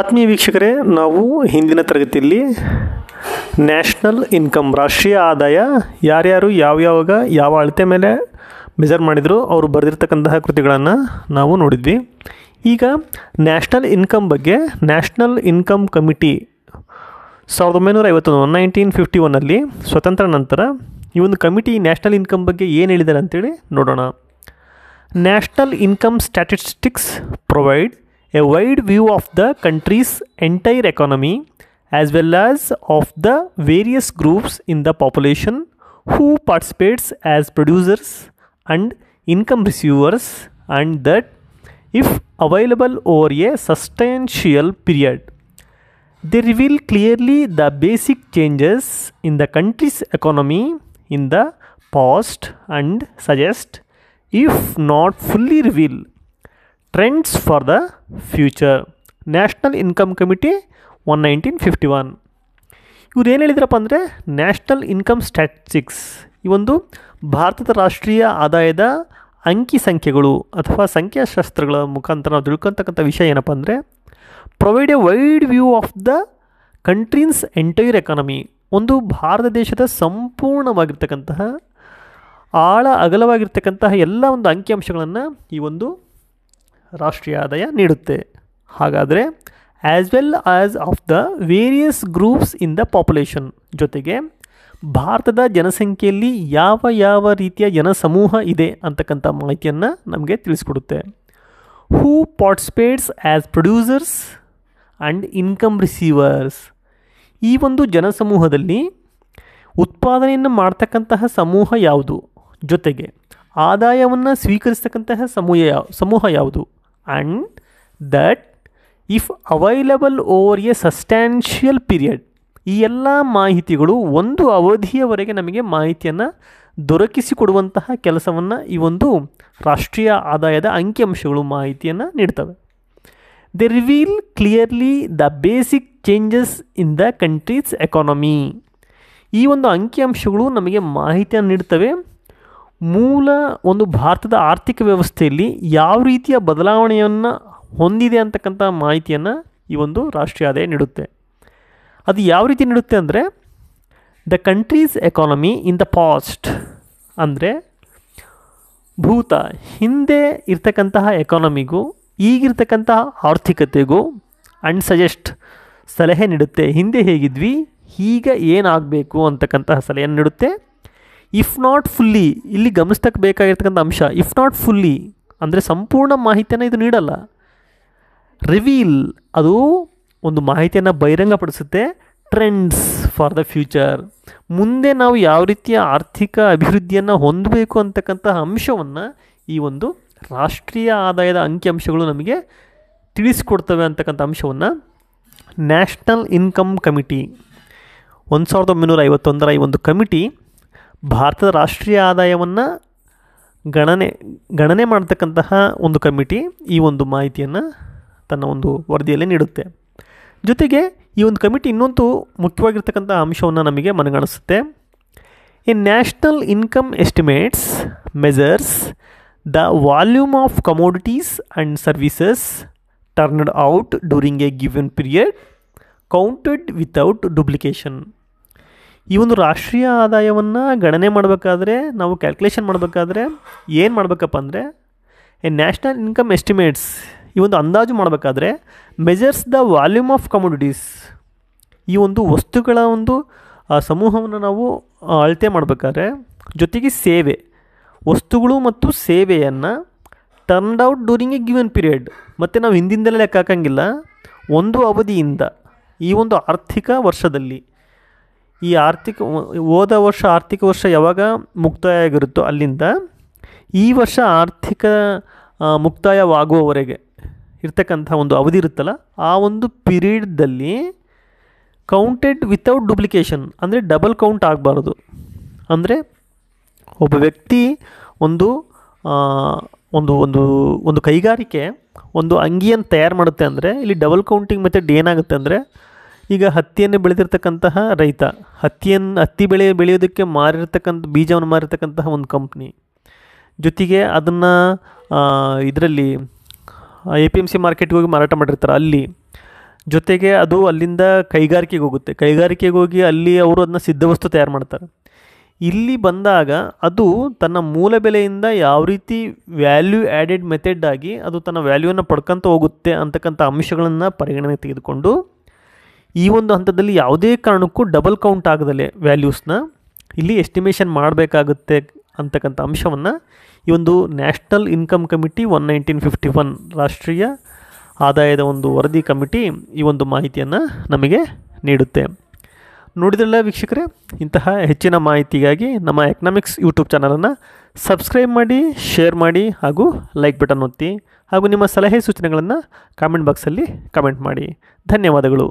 ಆತ್ಮೀಯ ವೀಕ್ಷಕರೇ ನಾವು ಹಿಂದಿನ ತರಗತಿಯಲ್ಲಿ ನ್ಯಾಷನಲ್ ಇನ್ಕಮ್ ರಾಷ್ಟ್ರೀಯ ಆದಾಯ ಯಾರ್ಯಾರು ಯಾವ್ಯಾವಾಗ ಯಾವ ಅಳತೆ ಮೇಲೆ ಮೆಜರ್ ಮಾಡಿದ್ರು ಅವರು ಬರೆದಿರ್ತಕ್ಕಂತಹ ಕೃತಿಗಳನ್ನು ನಾವು ನೋಡಿದ್ವಿ ಈಗ ನ್ಯಾಷನಲ್ ಇನ್ಕಮ್ ಬಗ್ಗೆ ನ್ಯಾಷನಲ್ ಇನ್ಕಮ್ ಕಮಿಟಿ ಸಾವಿರದ ಒಂಬೈನೂರ ಐವತ್ತೊಂದು ನೈನ್ಟೀನ್ ಫಿಫ್ಟಿ ಒನ್ನಲ್ಲಿ ಸ್ವತಂತ್ರ ನಂತರ ಈ ಒಂದು ಕಮಿಟಿ ನ್ಯಾಷನಲ್ ಇನ್ಕಮ್ ಬಗ್ಗೆ ಏನು ಹೇಳಿದ್ದಾರೆ ಅಂತೇಳಿ ನೋಡೋಣ national income statistics provide a wide view of the country's entire economy as well as of the various groups in the population who participates as producers and income receivers and that if available over a substantial period they reveal clearly the basic changes in the country's economy in the past and suggest if not fully reveal trends for the future national income committee one nineteen fifty one ಇವ್ರು ಏನು ಹೇಳಿದ್ರಪ್ಪ ಅಂದರೆ national income statistics ಈ ಒಂದು ಭಾರತದ ರಾಷ್ಟ್ರೀಯ ಆದಾಯದ ಅಂಕಿ ಸಂಖ್ಯೆಗಳು ಅಥವಾ ಸಂಖ್ಯಾಶಾಸ್ತ್ರಗಳ ಮುಖಾಂತರ ನಾವು ತಿಳ್ಕೊತಕ್ಕಂಥ ವಿಷಯ ಏನಪ್ಪ ಅಂದರೆ provide a wide view of the country's entire economy ಒಂದು ಭಾರತ ದೇಶದ ಸಂಪೂರ್ಣವಾಗಿರ್ತಕ್ಕಂತಹ ಆಳ ಅಗಲವಾಗಿರ್ತಕ್ಕಂತಹ ಎಲ್ಲ ಒಂದು ಅಂಕಿಅಂಶಗಳನ್ನು ಈ ಒಂದು ರಾಷ್ಟ್ರೀಯ ಆದಾಯ ನೀಡುತ್ತೆ ಹಾಗಾದರೆ as well as of the various groups in the population ಜೊತೆಗೆ ಭಾರತದ ಜನಸಂಖ್ಯೆಯಲ್ಲಿ ಯಾವ ಯಾವ ರೀತಿಯ ಜನಸಮೂಹ ಇದೆ ಅಂತಕ್ಕಂಥ ಮಾಹಿತಿಯನ್ನು ನಮಗೆ ತಿಳಿಸ್ಕೊಡುತ್ತೆ who participates as producers and income receivers ಈ ಒಂದು ಜನಸಮೂಹದಲ್ಲಿ ಉತ್ಪಾದನೆಯನ್ನು ಮಾಡ್ತಕ್ಕಂತಹ ಸಮೂಹ ಯಾವುದು ಜೊತೆಗೆ ಆದಾಯವನ್ನು ಸ್ವೀಕರಿಸ್ತಕ್ಕಂತಹ ಸಮೂಹ ಯಾವ ಸಮೂಹ ಯಾವುದು and that if available over a substantial period ಈ ಎಲ್ಲ ಮಾಹಿತಿಗಳು ಒಂದು ಅವಧಿಯವರೆಗೆ ನಮಗೆ ಮಾಹಿತಿಯನ್ನು ದೊರಕಿಸಿಕೊಡುವಂತಹ ಕೆಲಸವನ್ನು ಈ ಒಂದು ರಾಷ್ಟ್ರೀಯ ಆದಾಯದ ಅಂಕಿಅಂಶಗಳು ಮಾಹಿತಿಯನ್ನು ನೀಡ್ತವೆ they reveal clearly the basic changes in the country's economy ಈ ಒಂದು ಅಂಕಿಅಂಶಗಳು ನಮಗೆ ಮಾಹಿತಿಯನ್ನು ನೀಡ್ತವೆ ಮೂಲ ಒಂದು ಭಾರತದ ಆರ್ಥಿಕ ವ್ಯವಸ್ಥೆಯಲ್ಲಿ ಯಾವ ರೀತಿಯ ಬದಲಾವಣೆಯನ್ನು ಹೊಂದಿದೆ ಅಂತಕ್ಕಂಥ ಮಾಹಿತಿಯನ್ನು ಈ ಒಂದು ರಾಷ್ಟ್ರೀಯ ಆದಾಯ ನೀಡುತ್ತೆ ಅದು ಯಾವ ರೀತಿ ನೀಡುತ್ತೆ ಅಂದರೆ the country's economy in the past ಅಂದರೆ ಭೂತ ಹಿಂದೆ ಇರ್ತಕ್ಕಂತಹ ಎಕಾನಮಿಗೂ ಈಗಿರ್ತಕ್ಕಂತಹ ಆರ್ಥಿಕತೆಗೂ ಅಂಡ್ ಸಜೆಸ್ಟ್ ಸಲಹೆ ನೀಡುತ್ತೆ ಹಿಂದೆ ಹೇಗಿದ್ವಿ ಈಗ ಏನಾಗಬೇಕು ಅಂತಕ್ಕಂತಹ ಸಲಹೆಯನ್ನು ನೀಡುತ್ತೆ ಇಫ್ ನಾಟ್ ಫುಲ್ಲಿ ಇಲ್ಲಿ ಗಮನಿಸ್ತಕ್ಕೆ ಬೇಕಾಗಿರ್ತಕ್ಕಂಥ ಅಂಶ ಇಫ್ ನಾಟ್ ಫುಲ್ಲಿ ಅಂದರೆ ಸಂಪೂರ್ಣ ಮಾಹಿತಿಯನ್ನು ಇದು ನೀಡಲ್ಲ ರಿವೀಲ್ ಅದು ಒಂದು ಮಾಹಿತಿಯನ್ನು ಬಹಿರಂಗಪಡಿಸುತ್ತೆ ಟ್ರೆಂಡ್ಸ್ ಫಾರ್ ದ ಫ್ಯೂಚರ್ ಮುಂದೆ ನಾವು ಯಾವ ರೀತಿಯ ಆರ್ಥಿಕ ಅಭಿವೃದ್ಧಿಯನ್ನು ಹೊಂದಬೇಕು ಅಂತಕ್ಕಂಥ ಅಂಶವನ್ನು ಈ ಒಂದು ರಾಷ್ಟ್ರೀಯ ಆದಾಯದ ಅಂಕಿಅಂಶಗಳು ನಮಗೆ ತಿಳಿಸ್ಕೊಡ್ತವೆ ಅಂತಕ್ಕಂಥ ಅಂಶವನ್ನು ನ್ಯಾಷನಲ್ ಇನ್ಕಮ್ ಕಮಿಟಿ ಒಂದು ಸಾವಿರದ ಒಂಬೈನೂರ ಐವತ್ತೊಂದರ ಈ ಒಂದು ಕಮಿಟಿ ಭಾರತದ ರಾಷ್ಟ್ರೀಯ ಆದಾಯವನ್ನು ಗಣನೆ ಗಣನೆ ಮಾಡತಕ್ಕಂತಹ ಒಂದು ಕಮಿಟಿ ಈ ಒಂದು ಮಾಹಿತಿಯನ್ನು ತನ್ನ ಒಂದು ವರದಿಯಲ್ಲಿ ನೀಡುತ್ತೆ ಜೊತೆಗೆ ಈ ಒಂದು ಕಮಿಟಿ ಇನ್ನೊಂದು ಮುಖ್ಯವಾಗಿರ್ತಕ್ಕಂಥ ಅಂಶವನ್ನು ನಮಗೆ ಮನಗಾಣಿಸುತ್ತೆ a national income estimates measures the volume of commodities and services turned out during a given period counted without duplication ಈ ಒಂದು ರಾಷ್ಟ್ರೀಯ ಆದಾಯವನ್ನು ಗಣನೆ ಮಾಡಬೇಕಾದ್ರೆ ನಾವು ಕ್ಯಾಲ್ಕುಲೇಷನ್ ಮಾಡಬೇಕಾದ್ರೆ ಏನು ಮಾಡಬೇಕಪ್ಪ ಅಂದರೆ ಎ ನ್ಯಾಷನಲ್ ಇನ್ಕಮ್ ಎಸ್ಟಿಮೇಟ್ಸ್ ಈ ಒಂದು ಅಂದಾಜು ಮಾಡಬೇಕಾದ್ರೆ measures the volume of commodities ಈ ಒಂದು ವಸ್ತುಗಳ ಒಂದು ಸಮೂಹವನ್ನು ನಾವು ಅಳತೆ ಮಾಡಬೇಕಾದ್ರೆ ಜೊತೆಗೆ ಸೇವೆ ವಸ್ತುಗಳು ಮತ್ತು ಸೇವೆಯನ್ನು turned out during a given period ಮತ್ತು ನಾವು ಹಿಂದಿಂದಲೇ ಲೆಕ್ಕ ಹಾಕಂಗಿಲ್ಲ ಒಂದು ಅವಧಿಯಿಂದ ಈ ಒಂದು ಆರ್ಥಿಕ ವರ್ಷದಲ್ಲಿ ಈ ಆರ್ಥಿಕ ಹೋದ ವರ್ಷ ಆರ್ಥಿಕ ವರ್ಷ ಯಾವಾಗ ಮುಕ್ತಾಯ ಆಗಿರುತ್ತೋ ಅಲ್ಲಿಂದ ಈ ವರ್ಷ ಆರ್ಥಿಕ ಮುಕ್ತಾಯವಾಗುವವರೆಗೆ ಇರ್ತಕ್ಕಂಥ ಒಂದು ಅವಧಿ ಇರುತ್ತಲ್ಲ ಆ ಒಂದು ಪೀರಿಯಡ್ದಲ್ಲಿ ಕೌಂಟೆಡ್ ವಿತೌಟ್ ಡೂಪ್ಲಿಕೇಶನ್ ಅಂದರೆ ಡಬಲ್ ಕೌಂಟ್ ಆಗಬಾರ್ದು ಅಂದರೆ ಒಬ್ಬ ವ್ಯಕ್ತಿ ಒಂದು ಒಂದು ಒಂದು ಒಂದು ಕೈಗಾರಿಕೆ ಒಂದು ಅಂಗಿಯನ್ನು ತಯಾರು ಮಾಡುತ್ತೆ ಅಂದರೆ ಇಲ್ಲಿ ಡಬಲ್ ಕೌಂಟಿಂಗ್ ಮೆಥಡ್ ಏನಾಗುತ್ತೆ ಅಂದರೆ ಈಗ ಹತ್ತಿಯನ್ನು ಬೆಳೆದಿರ್ತಕ್ಕಂತಹ ರೈತ ಹತ್ತಿಯನ್ನು ಹತ್ತಿ ಬೆಳೆ ಬೆಳೆಯೋದಕ್ಕೆ ಮಾರಿರ್ತಕ್ಕಂಥ ಬೀಜವನ್ನು ಮಾರಿರ್ತಕ್ಕಂತಹ ಒಂದು ಕಂಪ್ನಿ ಜೊತೆಗೆ ಅದನ್ನು ಇದರಲ್ಲಿ ಎ ಪಿ ಎಮ್ ಸಿ ಮಾರ್ಕೆಟ್ಗೆ ಹೋಗಿ ಮಾರಾಟ ಮಾಡಿರ್ತಾರೆ ಅಲ್ಲಿ ಜೊತೆಗೆ ಅದು ಅಲ್ಲಿಂದ ಕೈಗಾರಿಕೆಗೆ ಹೋಗುತ್ತೆ ಕೈಗಾರಿಕೆಗೆ ಹೋಗಿ ಅಲ್ಲಿ ಅವರು ಅದನ್ನ ಸಿದ್ಧವಸ್ತು ತಯಾರು ಮಾಡ್ತಾರೆ ಇಲ್ಲಿ ಬಂದಾಗ ಅದು ತನ್ನ ಮೂಲ ಬೆಲೆಯಿಂದ ಯಾವ ರೀತಿ ವ್ಯಾಲ್ಯೂ ಆ್ಯಡೆಡ್ ಮೆಥಡ್ ಆಗಿ ಅದು ತನ್ನ ವ್ಯಾಲ್ಯೂವನ್ನು ಪಡ್ಕೊತ ಹೋಗುತ್ತೆ ಅಂತಕ್ಕಂಥ ಅಂಶಗಳನ್ನು ಪರಿಗಣನೆ ತೆಗೆದುಕೊಂಡು ಈ ಒಂದು ಹಂತದಲ್ಲಿ ಯಾವುದೇ ಕಾರಣಕ್ಕೂ ಡಬಲ್ ಕೌಂಟ್ ಆಗದಲೆ ವ್ಯಾಲ್ಯೂಸ್ನ ಇಲ್ಲಿ ಎಸ್ಟಿಮೇಷನ್ ಮಾಡಬೇಕಾಗುತ್ತೆ ಅಂತಕ್ಕಂಥ ಅಂಶವನ್ನು ಈ ಒಂದು national income committee one nineteen fifty one ರಾಷ್ಟ್ರೀಯ ಆದಾಯದ ಒಂದು ವರದಿ ಕಮಿಟಿ ಈ ಒಂದು ಮಾಹಿತಿಯನ್ನು ನಮಗೆ ನೀಡುತ್ತೆ ನೋಡಿದ್ರಲ್ಲ ವೀಕ್ಷಕರೇ ಇಂತಹ ಹೆಚ್ಚಿನ ಮಾಹಿತಿಗಾಗಿ ನಮ್ಮ ಎಕನಾಮಿಕ್ಸ್ ಯೂಟ್ಯೂಬ್ ಚಾನಲನ್ನು ಸಬ್ಸ್ಕ್ರೈಬ್ ಮಾಡಿ ಶೇರ್ ಮಾಡಿ ಹಾಗೂ ಲೈಕ್ ಬಟನ್ ಒತ್ತಿ ಹಾಗೂ ನಿಮ್ಮ ಸಲಹೆ ಸೂಚನೆಗಳನ್ನು ಕಾಮೆಂಟ್ ಬಾಕ್ಸಲ್ಲಿ ಕಮೆಂಟ್ ಮಾಡಿ ಧನ್ಯವಾದಗಳು